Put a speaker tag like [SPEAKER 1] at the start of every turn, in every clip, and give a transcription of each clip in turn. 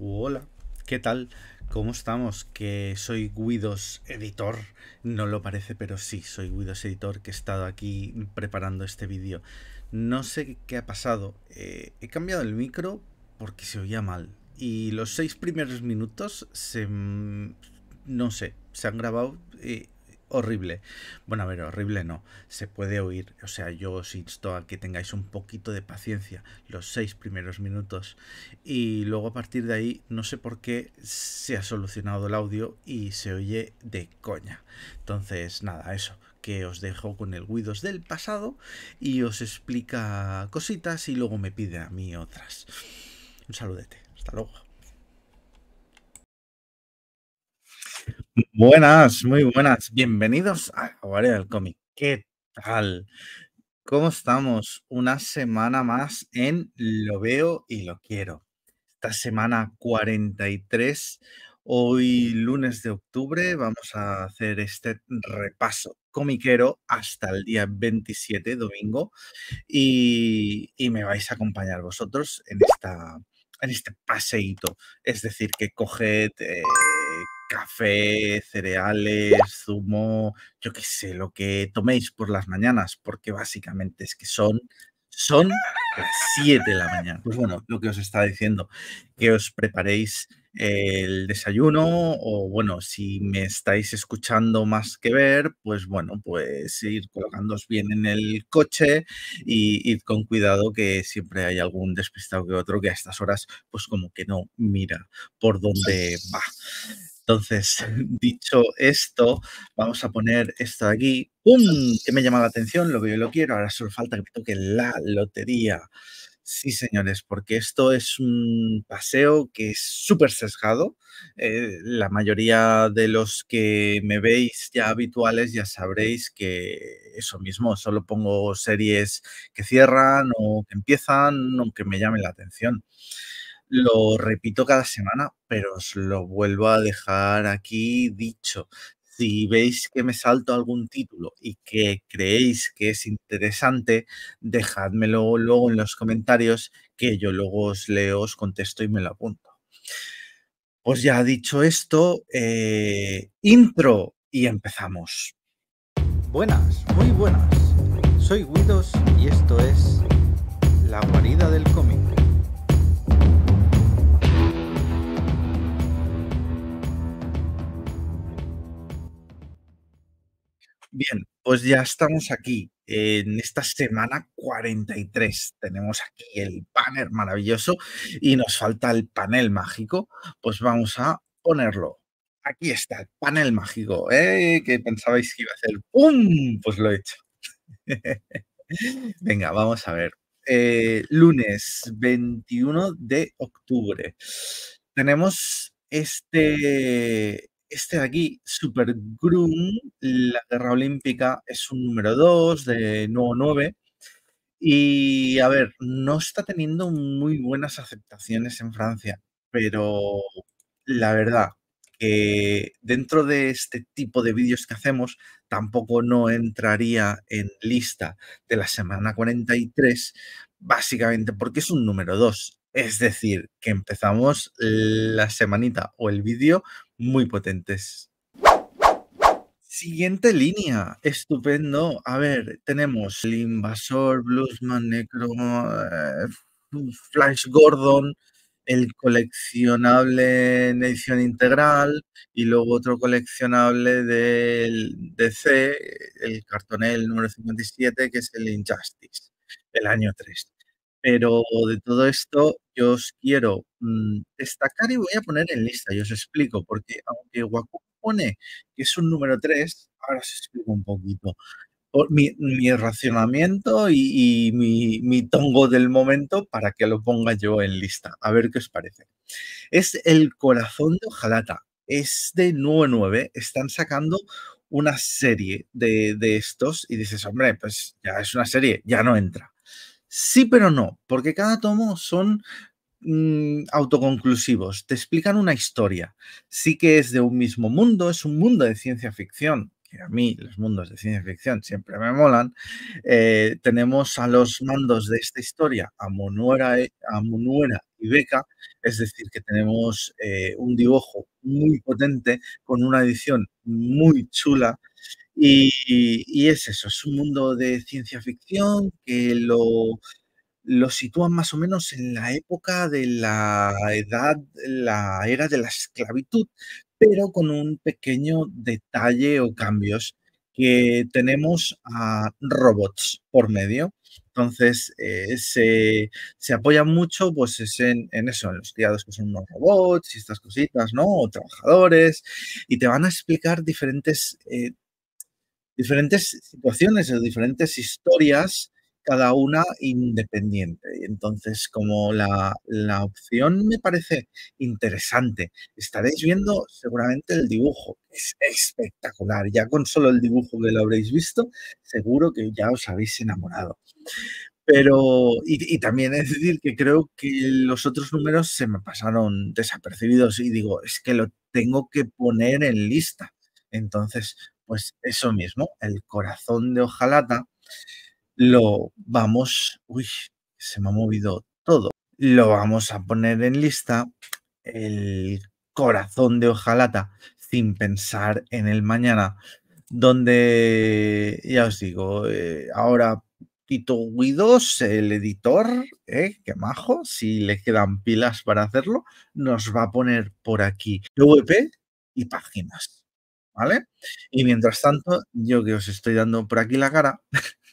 [SPEAKER 1] Hola, ¿qué tal? ¿Cómo estamos? Que soy Guidos Editor. No lo parece, pero sí, soy Guidos Editor que he estado aquí preparando este vídeo. No sé qué ha pasado. Eh, he cambiado el micro porque se oía mal. Y los seis primeros minutos se... no sé, se han grabado eh, horrible. Bueno, a ver, horrible no, se puede oír. O sea, yo os insto a que tengáis un poquito de paciencia los seis primeros minutos. Y luego a partir de ahí, no sé por qué se ha solucionado el audio y se oye de coña. Entonces, nada, eso que os dejo con el Guidos del pasado y os explica cositas y luego me pide a mí otras. Un saludete, hasta luego. Buenas, muy buenas. Bienvenidos a Cabaret del Cómic. ¿Qué tal? ¿Cómo estamos? Una semana más en Lo Veo y Lo Quiero. Esta semana 43, hoy lunes de octubre, vamos a hacer este repaso comiquero hasta el día 27, domingo, y, me vais a acompañar vosotros en, esta, en este paseíto. Es decir, que coged... Eh, café, cereales, zumo, yo qué sé, lo que toméis por las mañanas, porque básicamente es que son, son las 7 de la mañana. Pues bueno, lo que os está diciendo, que os preparéis el desayuno o bueno, si me estáis escuchando más que ver, pues bueno, pues ir colocándoos bien en el coche y ir con cuidado que siempre hay algún despistado que otro que a estas horas pues como que no mira por dónde va. Entonces, dicho esto, vamos a poner esto de aquí. ¡Pum! Que me llama la atención, lo que yo lo quiero. Ahora solo falta que toque la lotería. Sí, señores, porque esto es un paseo que es súper sesgado. Eh, la mayoría de los que me veis ya habituales ya sabréis que eso mismo, solo pongo series que cierran o que empiezan aunque me llamen la atención. Lo repito cada semana, pero os lo vuelvo a dejar aquí dicho. Si veis que me salto algún título y que creéis que es interesante, dejádmelo luego en los comentarios que yo luego os leo, os contesto y me lo apunto. Pues ya dicho esto, eh, intro y empezamos. Buenas, muy buenas. Soy Guidos y esto es La guarida del cómic. Bien, pues ya estamos aquí. En esta semana 43 tenemos aquí el banner maravilloso y nos falta el panel mágico. Pues vamos a ponerlo. Aquí está el panel mágico, ¿eh? que pensabais que iba a ser ¡pum! Pues lo he hecho. Venga, vamos a ver. Eh, lunes 21 de octubre. Tenemos este, este de aquí, Super Groom, la guerra olímpica, es un número 2 de nuevo 9. Y a ver, no está teniendo muy buenas aceptaciones en Francia, pero la verdad que dentro de este tipo de vídeos que hacemos tampoco no entraría en lista de la semana 43, básicamente porque es un número 2. Es decir, que empezamos la semanita o el vídeo muy potentes. Siguiente línea, estupendo. A ver, tenemos el invasor, Bluesman, Necro, eh, Flash Gordon, el coleccionable en edición integral y luego otro coleccionable del DC, el cartonel número 57, que es el Injustice, el año 3. Pero de todo esto yo os quiero mm, destacar y voy a poner en lista yo os explico, porque aunque Waku pone que es un número 3, ahora os explico un poquito. mi, racionamiento y, mi, tongo del momento para que lo ponga yo en lista. A ver qué os parece. Es el corazón de Ojalata. Es de 9-9. Están sacando una serie de, estos y dices, hombre, pues ya es una serie, ya no entra. Sí, pero no, porque cada tomo son mm, autoconclusivos, te explican una historia. Sí que es de un mismo mundo, es un mundo de ciencia ficción, que a mí los mundos de ciencia ficción siempre me molan, eh, tenemos a los mandos de esta historia, a Monuera, y Beca, es decir, que tenemos eh, un dibujo muy potente con una edición muy chula y, es eso, es un mundo de ciencia ficción que lo, lo sitúan más o menos en la época de la edad, la era de la esclavitud, pero con un pequeño detalle o cambios que tenemos a robots por medio. Entonces eh, se, apoya mucho pues, en, eso, en los criados que son unos robots y estas cositas, ¿no? trabajadores, y te van a explicar diferentes eh, diferentes situaciones o diferentes historias, cada una independiente. Entonces, como la, opción me parece interesante, estaréis viendo seguramente el dibujo, es espectacular. Ya con solo el dibujo que lo habréis visto, seguro que ya os habéis enamorado. Pero, y, también es decir que creo que los otros números se me pasaron desapercibidos y digo, es que lo tengo que poner en lista. Entonces, pues eso mismo, el corazón de hojalata lo vamos, uy, se me ha movido todo, lo vamos a poner en lista, el corazón de hojalata sin pensar en el mañana, donde, ya os digo, eh, ahora Tito Guidos, el editor, eh, que majo, si le quedan pilas para hacerlo, nos va a poner por aquí VP y páginas. Y mientras tanto, yo que os estoy dando por aquí la cara,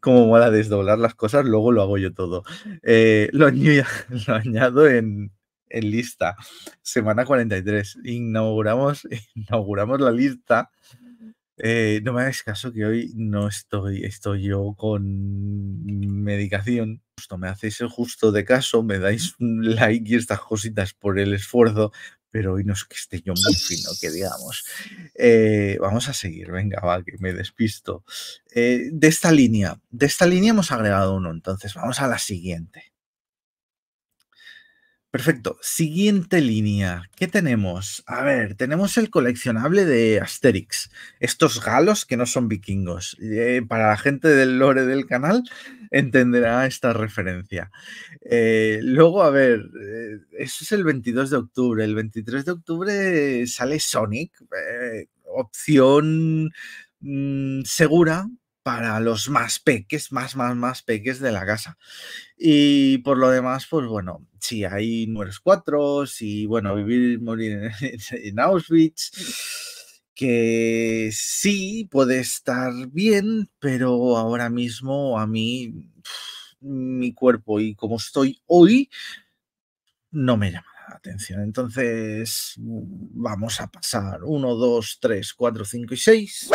[SPEAKER 1] como a desdoblar las cosas, luego lo hago yo todo. Eh, lo, añado en, lista, semana 43. Inauguramos, inauguramos la lista. Eh, no me hagáis caso que hoy no estoy, estoy yo con medicación. me hacéis el justo de caso, me dais un like y estas cositas por el esfuerzo, pero hoy no es que esté yo muy fino, que digamos. Eh, vamos a seguir, venga, va, que me despisto. Eh, de esta línea, de esta línea hemos agregado uno, entonces vamos a la siguiente. Perfecto. Siguiente línea. ¿Qué tenemos? A ver, tenemos el coleccionable de Asterix. Estos galos que no son vikingos. Eh, para la gente del lore del canal entenderá esta referencia. Eh, luego, a ver, eh, eso es el 22 de octubre. El 23 de octubre sale Sonic, opción mm, segura para los más peques, más, más, más peques de la casa. Y por lo demás, pues bueno, si hay números cuatro, si, bueno, vivir morir en, Auschwitz, que sí puede estar bien, pero ahora mismo a mí, mi cuerpo y como estoy hoy, no me llama la atención. Entonces, vamos a pasar Uno, dos, tres, cuatro, cinco y seis...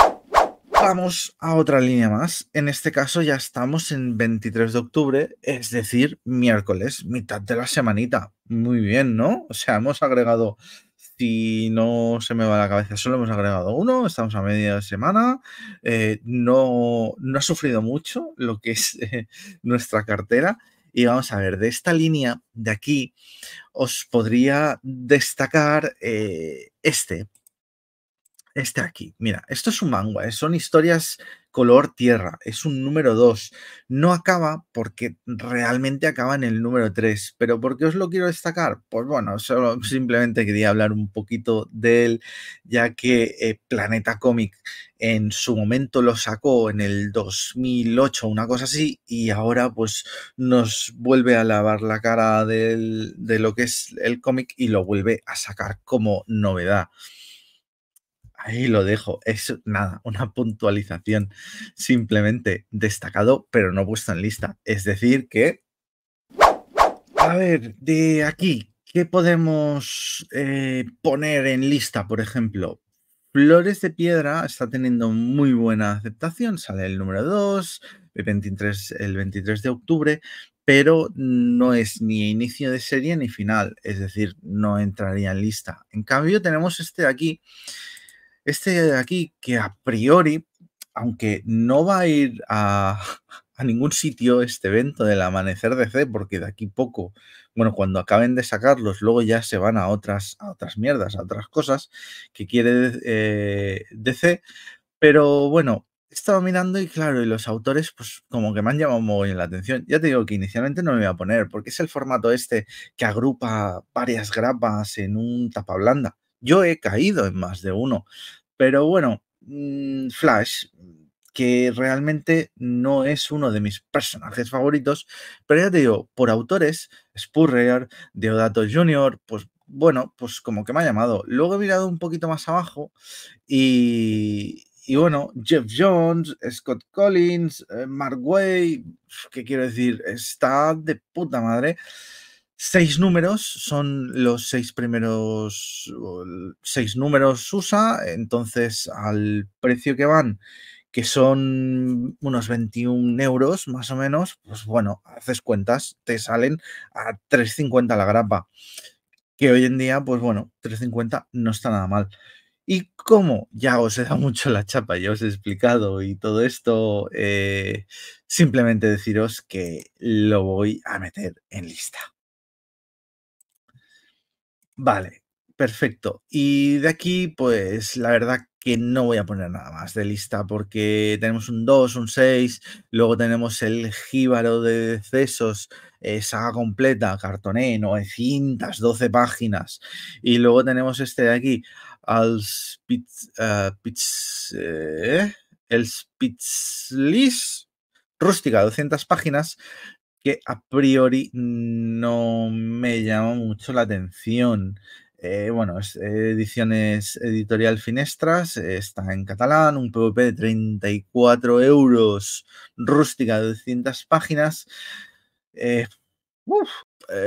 [SPEAKER 1] Vamos a otra línea más. En este caso ya estamos en 23 de octubre, es decir, miércoles, mitad de la semanita. Muy bien, ¿no? O sea, hemos agregado, si no se me va la cabeza, solo hemos agregado uno, estamos a media semana, eh, no, no ha sufrido mucho lo que es eh, nuestra cartera. Y vamos a ver, de esta línea de aquí os podría destacar eh, este, este aquí, mira, esto es un manga, eh, son historias color tierra, es un número 2. No acaba porque realmente acaba en el número 3, pero ¿por qué os lo quiero destacar? Pues bueno, simplemente quería hablar un poquito de él, ya que eh, Planeta Comic en su momento lo sacó en el 2008, una cosa así, y ahora pues nos vuelve a lavar la cara de lo que es el cómic y lo vuelve a sacar como novedad. Ahí lo dejo. Es nada, una puntualización simplemente destacado, pero no puesto en lista. Es decir, que... A ver, de aquí, ¿qué podemos eh, poner en lista, por ejemplo? Flores de Piedra está teniendo muy buena aceptación, sale el número 2, el 23, el 23 de octubre, pero no es ni inicio de serie ni final, es decir, no entraría en lista. En cambio, tenemos este de aquí, este de aquí que a priori, aunque no va a ir a, ningún sitio este evento del amanecer de DC, porque de aquí poco, bueno, cuando acaben de sacarlos, luego ya se van a otras, a otras mierdas, a otras cosas que quiere eh, DC. Pero bueno, estado mirando y claro, y los autores, pues como que me han llamado muy bien la atención. Ya te digo que inicialmente no me iba a poner, porque es el formato este que agrupa varias grapas en un tapa blanda. Yo he caído en más de uno, pero bueno, mm, Flash, que realmente no es uno de mis personajes favoritos, pero ya te digo, por autores, Spurrier, Deodato Jr., pues bueno, pues como que me ha llamado. Luego he mirado un poquito más abajo y, bueno, Jeff Jones, Scott Collins, eh, Mark Way, qué quiero decir, está de puta madre. Seis números son los seis primeros, seis números USA, entonces al precio que van, que son unos 21 euros más o menos, pues bueno, haces cuentas, te salen a 3,50 la grapa, que hoy en día, pues bueno, 3,50 no está nada mal. Y como ya os he dado mucho la chapa, ya os he explicado y todo esto, eh, simplemente deciros que lo voy a meter en lista. Vale, perfecto. Y de aquí, pues la verdad que no voy a poner nada más de lista porque tenemos un 2, un 6, luego tenemos el jíbaro de decesos, eh, saga completa, cartoné, 900, 12 páginas. Y luego tenemos este de aquí, eh, eh, el Spitzlis rústica, 200 páginas, a priori no me llama mucho la atención. Eh, bueno, es eh, ediciones editorial Finestras, está en catalán, un PVP de 34 euros, rústica de 200 páginas. Eh,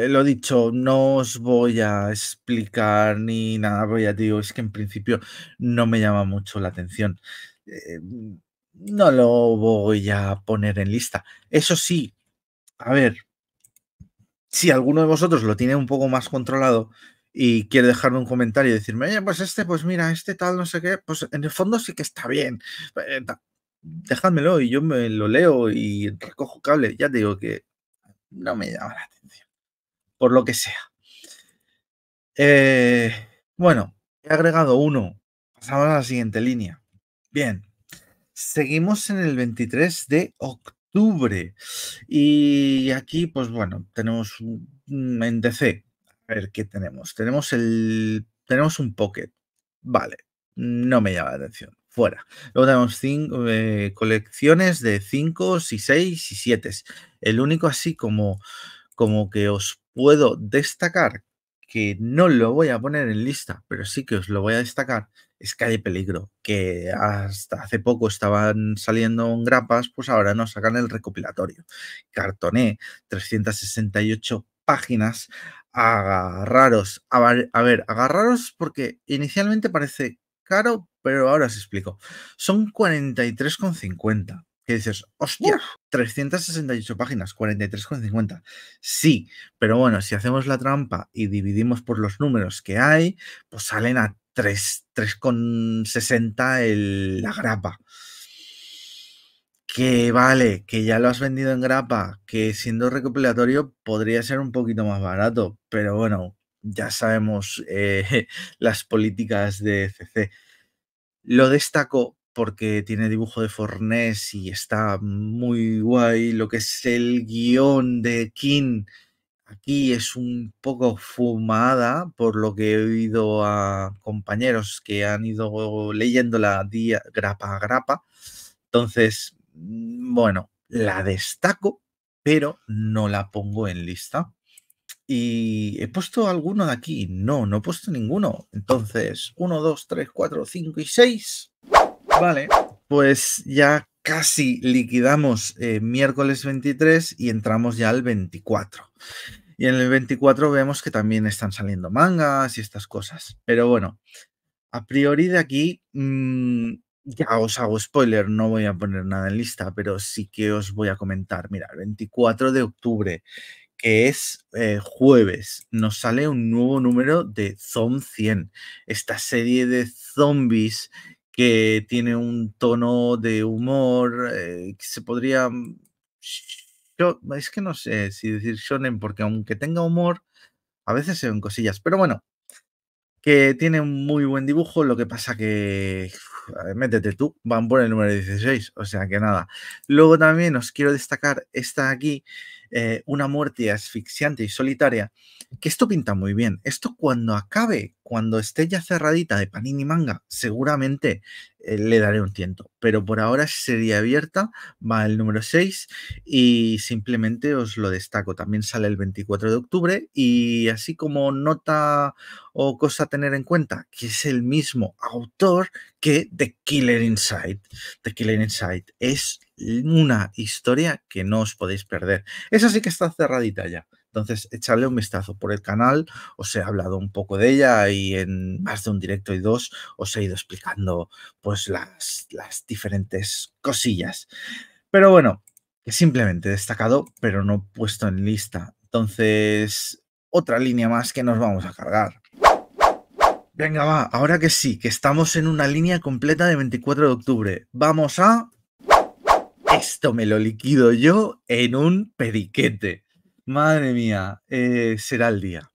[SPEAKER 1] lo dicho, no os voy a explicar ni nada, voy a es que en principio no me llama mucho la atención. no lo voy a poner en lista. Eso sí, a ver, si alguno de vosotros lo tiene un poco más controlado y quiere dejarme un comentario y decirme, oye, pues este, pues mira, este tal, no sé qué, pues en el fondo sí que está bien. Eh, dejádmelo y yo me lo leo y recojo cable. Ya te digo que no me llama la atención, por lo que sea. Eh, bueno, he agregado uno. Pasamos a la siguiente línea. Bien, seguimos en el 23 de octubre octubre. Y aquí, pues bueno, tenemos en DC, a ver qué tenemos. Tenemos el tenemos un Pocket. Vale, no me llama la atención. Fuera. Luego tenemos cinco, eh, colecciones de 5, 6 y 7. El único así como, como que os puedo destacar, que no lo voy a poner en lista, pero sí que os lo voy a destacar, es que hay peligro, que hasta hace poco estaban saliendo en grapas, pues ahora nos sacan el recopilatorio. Cartoné 368 páginas, agarraros, a ver, agarraros porque inicialmente parece caro, pero ahora os explico. Son 43,50. Que dices, hostia, 368 páginas, 43,50. Sí, pero bueno, si hacemos la trampa y dividimos por los números que hay, pues salen a 3,60 el, la grapa. Que vale, que ya lo has vendido en grapa, que siendo recopilatorio podría ser un poquito más barato, pero bueno, ya sabemos eh, las políticas de CC. Lo destaco porque tiene dibujo de Fornés y está muy guay. Lo que es el guión de King aquí es un poco fumada por lo que he oído a compañeros que han ido leyéndola día, grapa a grapa. Entonces, mm, bueno, la destaco, pero no la pongo en lista. Y he puesto alguno de aquí. No, no he puesto ninguno. Entonces, 1, 2, 3, 4, 5 y 6. Vale, pues ya casi liquidamos eh, miércoles 23 y entramos ya al 24. Y en el 24 vemos que también están saliendo mangas y estas cosas. Pero bueno, a priori de aquí, mm, ya os hago spoiler, no voy a poner nada en lista, pero sí que os voy a comentar. Mira, el 24 de octubre, que es eh, jueves, nos sale un nuevo número de Zom 100, esta serie de zombies que tiene un tono de humor eh, que se podría mm, yo es que no sé si decir shonen, porque aunque tenga humor, a veces se ven cosillas. Pero bueno, que tiene un muy buen dibujo, lo que pasa que métete tú, van por el número 16, o sea que nada. Luego también os quiero destacar esta aquí, eh, una muerte asfixiante y solitaria, que esto pinta muy bien. Esto cuando acabe, cuando esté ya cerradita de Panini Manga, seguramente eh, le daré un tiento. Pero por ahora sería abierta, va el número 6 y simplemente os lo destaco. También sale el 24 de octubre y así como nota o cosa a tener en cuenta, que es el mismo autor que The Killer Inside. The Killer Inside es una historia que no os podéis perder. Esa sí que está cerradita ya. Entonces, echarle un vistazo por el canal, os he hablado un poco de ella y en más de un directo y dos os he ido explicando pues las, las diferentes cosillas. Pero bueno, simplemente destacado, pero no puesto en lista. Entonces, otra línea más que nos vamos a cargar. Venga, va, ahora que sí, que estamos en una línea completa de 24 de octubre. Vamos a... Esto me lo liquido yo en un periquete. Madre mía, eh, será el día.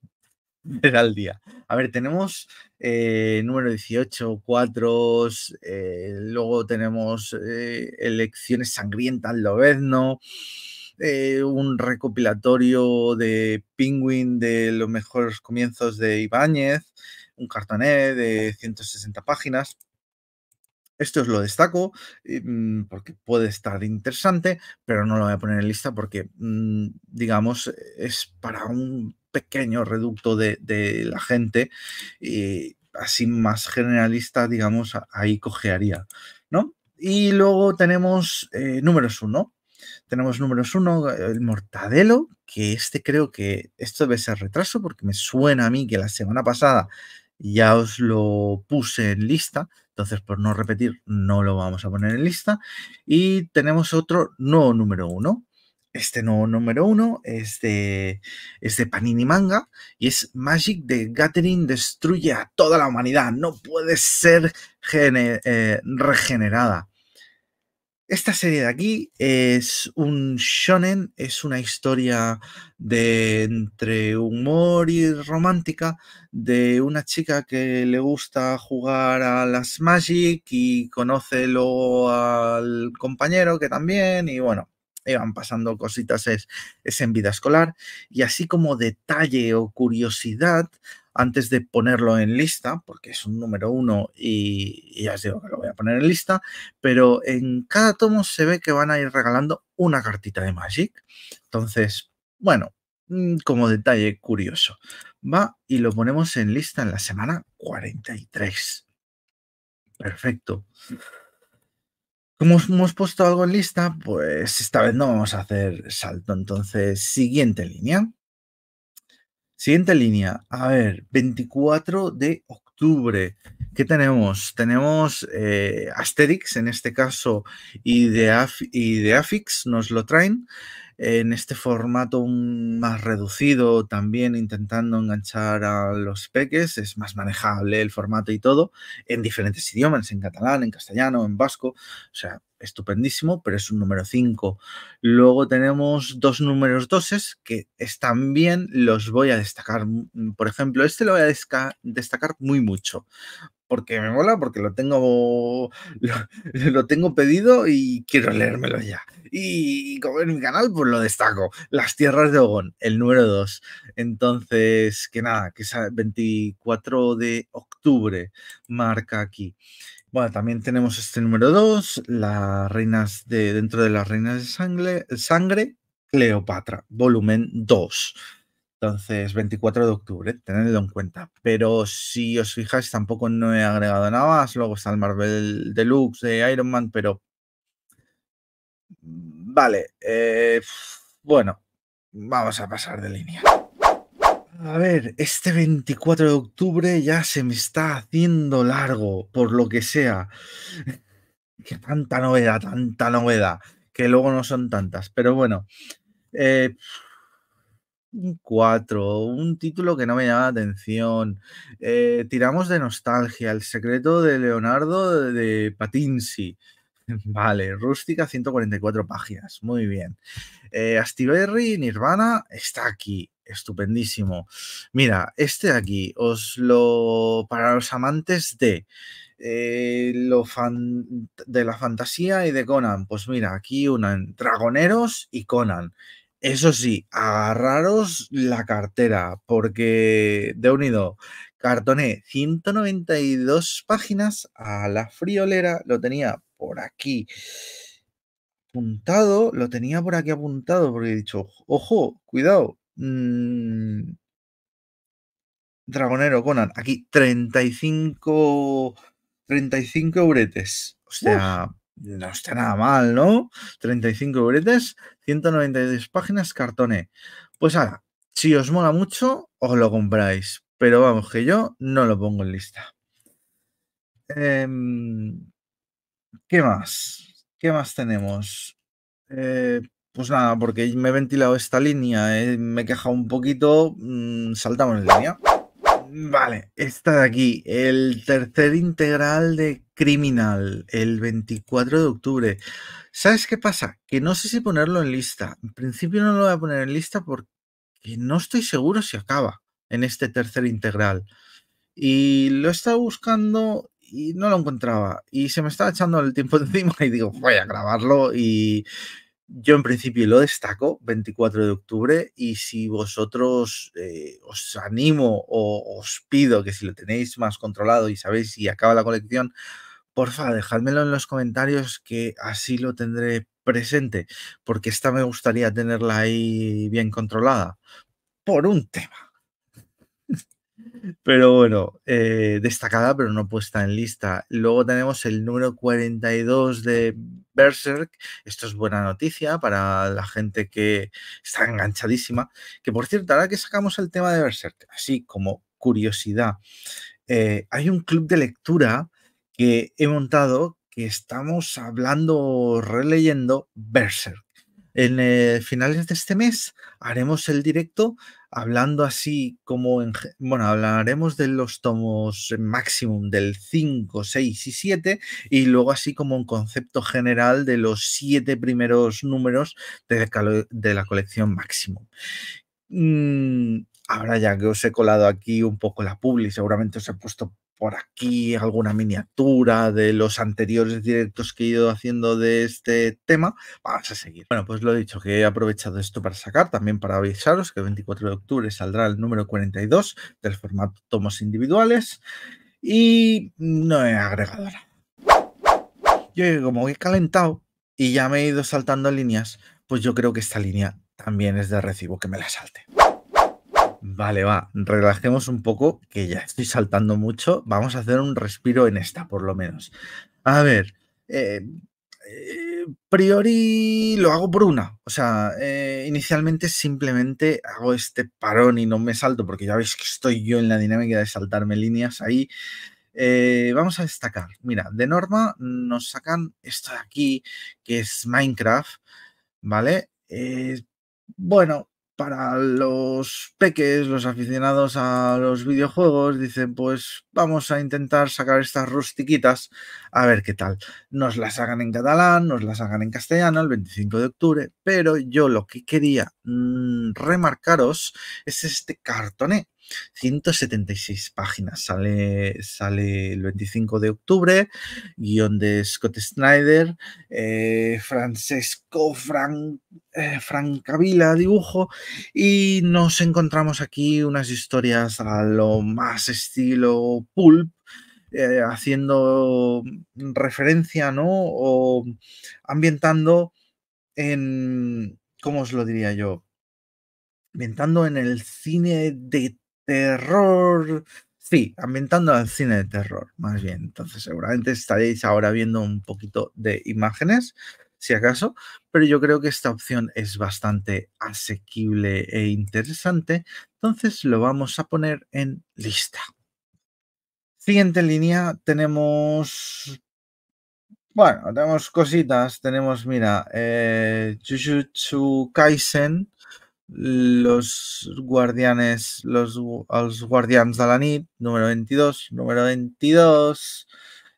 [SPEAKER 1] Mm. Será el día. A ver, tenemos eh, número 18, 4, eh, luego tenemos elecciones sangrientas, ¿no? un recopilatorio de Penguin de los mejores comienzos de Ibáñez, un cartoné de 160 páginas. Esto os lo destaco mm, porque puede estar interesante, pero no lo voy a poner en lista porque, mm, digamos, es para un pequeño reducto de, la gente y así más generalista, digamos, ahí cojearía, ¿no? Y luego tenemos eh, números uno. Tenemos números uno, el mortadelo, que este creo que esto debe ser retraso porque me suena a mí que la semana pasada ya os lo puse en lista, entonces, por no repetir, no lo vamos a poner en lista. Y tenemos otro nuevo número uno. Este nuevo número uno es de, Panini Manga y es Magic de Gathering destruye a toda la humanidad. No puede ser eh, regenerada. Esta serie de aquí es un shonen, es una historia de entre humor y romántica de una chica que le gusta jugar a las Magic y conoce luego al compañero que también y bueno, iban pasando cositas es, es en vida escolar y así como detalle o curiosidad antes de ponerlo en lista, porque es un número uno y, ya os digo que lo voy a poner en lista, pero en cada tomo se ve que van a ir regalando una cartita de Magic. Entonces, bueno, mm, como detalle curioso, va y lo ponemos en lista en la semana 43. Perfecto. Como hemos puesto algo en lista, pues esta vez no vamos a hacer salto. Entonces, siguiente línea. Siguiente línea, a ver, 24 de octubre. ¿Qué tenemos? Tenemos eh, Asterix, en este caso, y de, y de Afix nos lo traen en este formato más reducido, también intentando enganchar a los peques, es más manejable el formato y todo, en diferentes idiomas, en catalán, en castellano, en vasco, o sea, estupendísimo, pero es un número 5. Luego tenemos dos números 2 que están bien, los voy a destacar. Mm, por ejemplo, este lo voy a destacar muy mucho. Porque me mola, porque lo tengo, lo, tengo pedido y quiero leérmelo ya. Y como en mi canal, pues lo destaco. Las tierras de Ogón, el número 2. Entonces, que nada, que es 24 de octubre, marca aquí. Bueno, también tenemos este número 2, las reinas de dentro de las reinas de sangre, Cleopatra, volumen 2. Entonces, 24 de octubre, tenedlo en cuenta. Pero si os fijáis, tampoco no he agregado nada más. Luego está el Marvel Deluxe de Iron Man, pero. Vale. Eh, bueno, vamos a pasar de línea. A ver, este 24 de octubre ya se me está haciendo largo, por lo que sea. que tanta novedad, tanta novedad, que luego no son tantas, pero bueno. Eh, un 4, un título que no me llama la atención. Eh, tiramos de nostalgia, El secreto de Leonardo de Patinsi. Vale, rústica, 144 páginas, muy bien. Eh, Astiberri, Nirvana, está aquí estupendísimo. Mira, este de aquí, os lo. Para los amantes de. Eh, lo de la fantasía y de Conan, pues mira, aquí unan Dragoneros y Conan. Eso sí, agarraros la cartera, porque de unido cartoné 192 páginas a la friolera, lo tenía por aquí apuntado, lo tenía por aquí apuntado, porque he dicho, ojo, cuidado, Mm, Dragonero Conan, aquí 35 35 euretes. O sea, no está nada mal, ¿no? 35 euretes, 192 páginas, cartone. Pues ahora, si os mola mucho, os lo compráis. Pero vamos, que yo no lo pongo en lista. Em, ¿Qué más? ¿Qué más tenemos? Eh, pues nada, porque me he ventilado esta línea, eh, me he quejado un poquito, mm, saltamos en línea. Vale, esta de aquí, el tercer integral de Criminal, el 24 de octubre. ¿Sabes qué pasa? Que no sé si ponerlo en lista. En principio no lo voy a poner en lista porque no estoy seguro si acaba en este tercer integral. Y lo he estado buscando y no lo encontraba. Y se me estaba echando el tiempo encima y digo, voy a grabarlo y yo en principio lo destaco, 24 de octubre, y si vosotros eh, os animo o os pido que si lo tenéis más controlado y sabéis si acaba la colección, porfa, dejadmelo en los comentarios que así lo tendré presente, porque esta me gustaría tenerla ahí bien controlada, por un tema. Pero bueno, eh, destacada pero no puesta en lista. Luego tenemos el número 42 de Berserk. Esto es buena noticia para la gente que está enganchadísima. Que por cierto, ahora que sacamos el tema de Berserk, así como curiosidad, eh, hay un club de lectura que he montado que estamos hablando, releyendo Berserk. En eh, finales de este mes haremos el directo hablando así como, en, bueno, hablaremos de los tomos máximo del 5, 6 y 7 y luego así como un concepto general de los 7 primeros números de, la colección máximo. Mm, ahora ya que os he colado aquí un poco la publi, seguramente os he puesto por aquí alguna miniatura de los anteriores directos que he ido haciendo de este tema, vamos a seguir. Bueno, pues lo he dicho, que he aprovechado esto para sacar, también para avisaros que el 24 de octubre saldrá el número 42 del formato tomos individuales y no he agregado nada. Yo como he calentado y ya me he ido saltando líneas, pues yo creo que esta línea también es de recibo que me la salte. Vale, va, relajemos un poco, que ya estoy saltando mucho. Vamos a hacer un respiro en esta, por lo menos. A ver, a eh, eh, priori lo hago por una. O sea, eh, inicialmente simplemente hago este parón y no me salto, porque ya veis que estoy yo en la dinámica de saltarme líneas ahí. vamos a destacar. Mira, de norma nos sacan esto de aquí, que es Minecraft, ¿vale? bueno, para los peques, los aficionados a los videojuegos, dicen, pues vamos a intentar sacar estas rustiquitas a ver qué tal. Nos las hagan en catalán, nos las hagan en castellano el 25 de octubre, pero yo lo que quería mm, remarcaros es este cartoné 176 páginas. Sale, sale el 25 de octubre, guión de Scott Snyder, eh, Francesco Fran eh, Francavila, dibujo, y nos encontramos aquí unas historias a lo más estilo pulp, eh, haciendo referencia, ¿no? O ambientando en, ¿cómo os lo diría yo? Ambientando en el cine de terror. Sí, ambientando al cine de terror, más bien. Entonces, seguramente estaréis ahora viendo un poquito de imágenes, si acaso, pero yo creo que esta opción es bastante asequible e interesante. Entonces, lo vamos a poner en lista. Siguiente línea tenemos bueno, tenemos cositas, tenemos, mira, eh, Jujutsu Kaisen, los guardianes, los, los de la nit, número 22, número 22,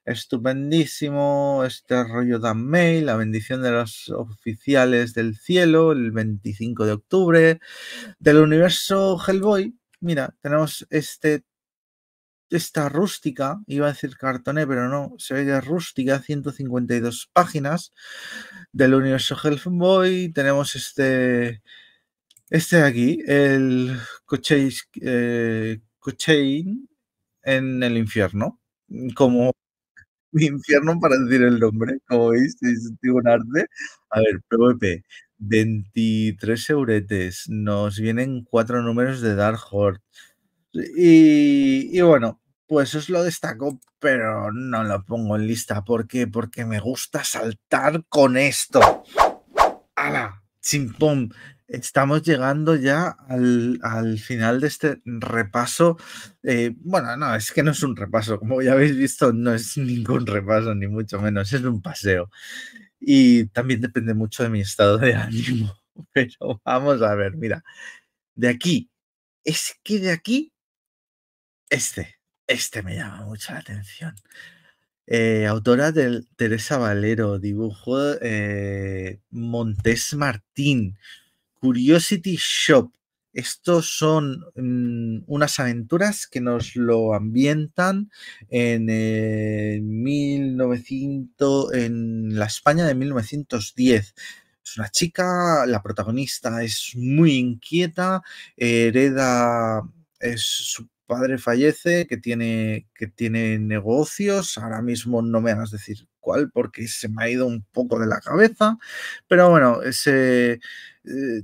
[SPEAKER 1] estupendísimo, este rollo de mail, la bendición de los oficiales del cielo, el 25 de octubre, del universo Hellboy, mira, tenemos este, esta rústica, iba a decir cartoné, pero no, se ve que rústica, 152 páginas, del universo Hellboy, tenemos este este de aquí, el coche eh, en el infierno, como mi infierno para decir el nombre, como veis, es un arte. A ver, PvP, 23 euretes, nos vienen cuatro números de Dark Horde. Y, bueno, pues os lo destaco, pero no lo pongo en lista. ¿Por qué? Porque me gusta saltar con esto. ¡Hala! ¡Chimpón! estamos llegando ya al, final de este repaso. Eh, bueno, no, es que no es un repaso, como ya habéis visto, no es ningún repaso, ni mucho menos, es un paseo. Y también depende mucho de mi estado de ánimo. Pero vamos a ver, mira, de aquí, es que de aquí, este, este me llama mucho la atención. Eh, autora de Teresa Valero, dibujo eh, Montes Martín. Curiosity Shop. Estos son mm, unas aventuras que nos lo ambientan en, 1900, eh, en la España de 1910. Es una chica, la protagonista es muy inquieta, hereda, es, su padre fallece, que tiene, que tiene negocios, ahora mismo no me hagas decir porque se me ha ido un poco de la cabeza, pero bueno, eh,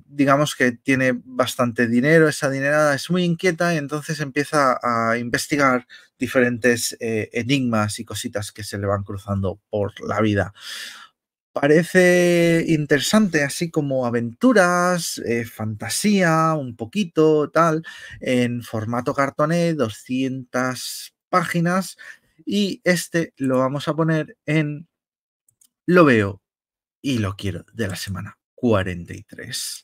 [SPEAKER 1] digamos que tiene bastante dinero, esa dinerada es muy inquieta y entonces empieza a investigar diferentes eh, enigmas y cositas que se le van cruzando por la vida. Parece interesante, así como aventuras, eh, fantasía, un poquito, tal, en formato cartoné, 200 páginas, y este lo vamos a poner en lo veo y lo quiero de la semana 43.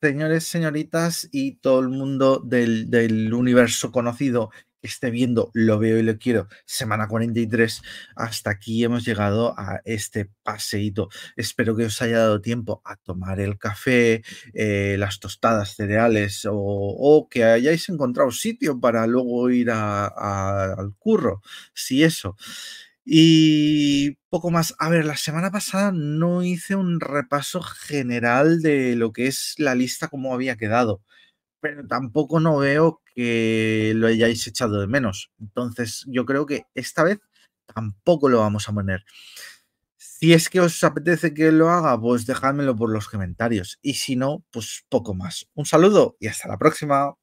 [SPEAKER 1] Señores, señoritas y todo el mundo del, del universo conocido esté viendo, lo veo y lo quiero. Semana 43. Hasta aquí hemos llegado a este paseíto. Espero que os haya dado tiempo a tomar el café, eh, las tostadas cereales o, que hayáis encontrado sitio para luego ir al curro, si eso. Y poco más. A ver, la semana pasada no hice un repaso general de lo que es la lista como había quedado pero tampoco no veo que lo hayáis echado de menos. Entonces, yo creo que esta vez tampoco lo vamos a poner. Si es que os apetece que lo haga, pues dejádmelo por los comentarios. Y si no, pues poco más. Un saludo y hasta la próxima.